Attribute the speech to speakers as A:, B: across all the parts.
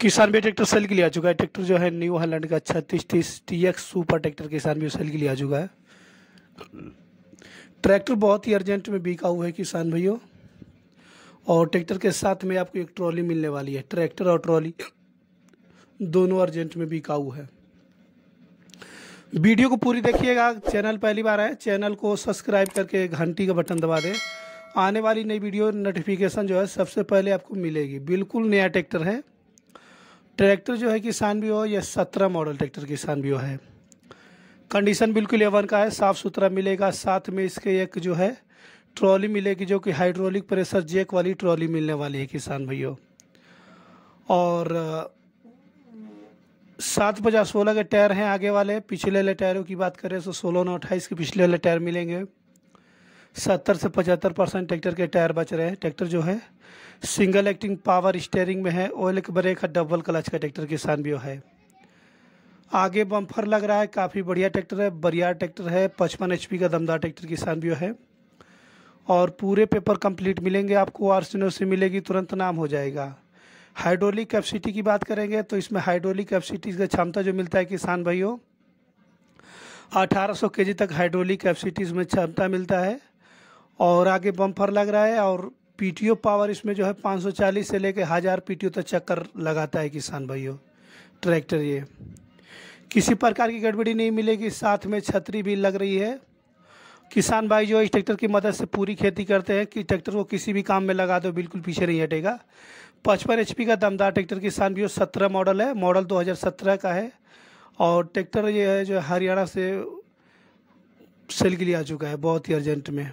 A: किसान भी tractor cell के लिए आ चुका है ट्रैक्टर जो है न्यू हालैंड का छत्तीस तीस टी एक्स सुपर ट्रैक्टर किसान भी सेल के लिए आ चुका है ट्रैक्टर बहुत ही अर्जेंट में बिका हुआ है किसान भाइयों और ट्रैक्टर के साथ में आपको एक ट्रॉली मिलने वाली है ट्रैक्टर और ट्रॉली दोनों अर्जेंट में बिका हुआ है वीडियो को पूरी देखिएगा चैनल पहली बार है चैनल को सब्सक्राइब करके घंटी का बटन दबा दें आने वाली नई वीडियो नोटिफिकेशन जो है सबसे पहले आपको मिलेगी बिल्कुल नया ट्रैक्टर है ट्रैक्टर जो है किसान भी हो यह सत्रह मॉडल ट्रैक्टर किसान भी हो है कंडीशन बिल्कुल एवन का है साफ़ सुथरा मिलेगा साथ में इसके एक जो है ट्रॉली मिलेगी जो कि हाइड्रोलिक प्रेशर जेक वाली ट्रॉली मिलने वाली है किसान भाइयों और सात पचास सोलह के टायर हैं आगे वाले पिछले वाले टायरों की बात करें तो सोलह नौ अट्ठाईस के पिछले वाले टायर मिलेंगे सत्तर से पचहत्तर परसेंट ट्रैक्टर के टायर बच रहे हैं ट्रैक्टर जो है सिंगल एक्टिंग पावर स्टेयरिंग में है ऑयल ब्रेक है डबल क्लच का ट्रैक्टर किसान भी है आगे बम्फर लग रहा है काफ़ी बढ़िया ट्रैक्टर है बरिया ट्रैक्टर है पचपन एच का दमदार ट्रैक्टर किसान भी है और पूरे पेपर कंप्लीट मिलेंगे आपको आरसीनो से मिलेगी तुरंत नाम हो जाएगा हाइड्रोलिक कैपेसिटी की बात करेंगे तो इसमें हाइड्रोलिक कैपेसिटी का क्षमता जो मिलता है किसान भाइयों 1800 केजी तक हाइड्रोलिक कैपेसिटीज में क्षमता मिलता है और आगे बम्फर लग रहा है और पीटीओ पावर इसमें जो है 540 से लेकर हज़ार पीटीओ तक चक्कर लगाता है किसान भाइयों ट्रैक्टर ये किसी प्रकार की गड़बड़ी नहीं मिलेगी साथ में छतरी भी लग रही है किसान भाई जो इस ट्रैक्टर की मदद से पूरी खेती करते हैं कि ट्रैक्टर को किसी भी काम में लगा दो बिल्कुल पीछे नहीं हटेगा पचपन एच का दमदार ट्रैक्टर किसान भी सत्रह मॉडल है मॉडल 2017 का है और ट्रैक्टर ये है जो हरियाणा से सेल के लिए आ चुका है बहुत ही अर्जेंट में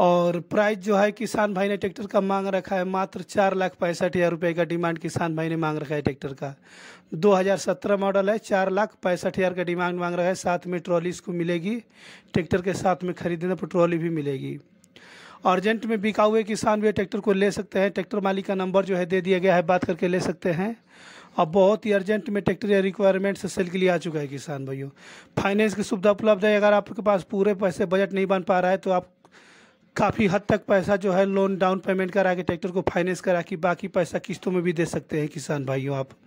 A: और प्राइस जो है किसान भाई ने ट्रैक्टर का मांग रखा है मात्र चार लाख पैंसठ हज़ार रुपये का डिमांड किसान भाई ने मांग रखा है ट्रैक्टर का 2017 मॉडल है चार लाख पैंसठ हज़ार का डिमांड मांग रहा है साथ में ट्रॉली इसको मिलेगी ट्रैक्टर के साथ में खरीदने पर ट्रॉली भी मिलेगी अर्जेंट में बिका हुए किसान भी ट्रैक्टर को ले सकते हैं ट्रैक्टर मालिक का नंबर जो है दे दिया गया है बात करके ले सकते हैं अब बहुत ही अर्जेंट में ट्रैक्टर या रिक्वायरमेंट से सेल के लिए आ चुका है किसान भाइयों फाइनेंस की सुविधा उपलब्ध है अगर आपके पास पूरे पैसे बजट नहीं बन पा रहा है तो आप काफ़ी हद तक पैसा जो है लोन डाउन पेमेंट करा के ट्रैक्टर को फाइनेंस करा के बाकी पैसा किस्तों में भी दे सकते हैं किसान भाइयों आप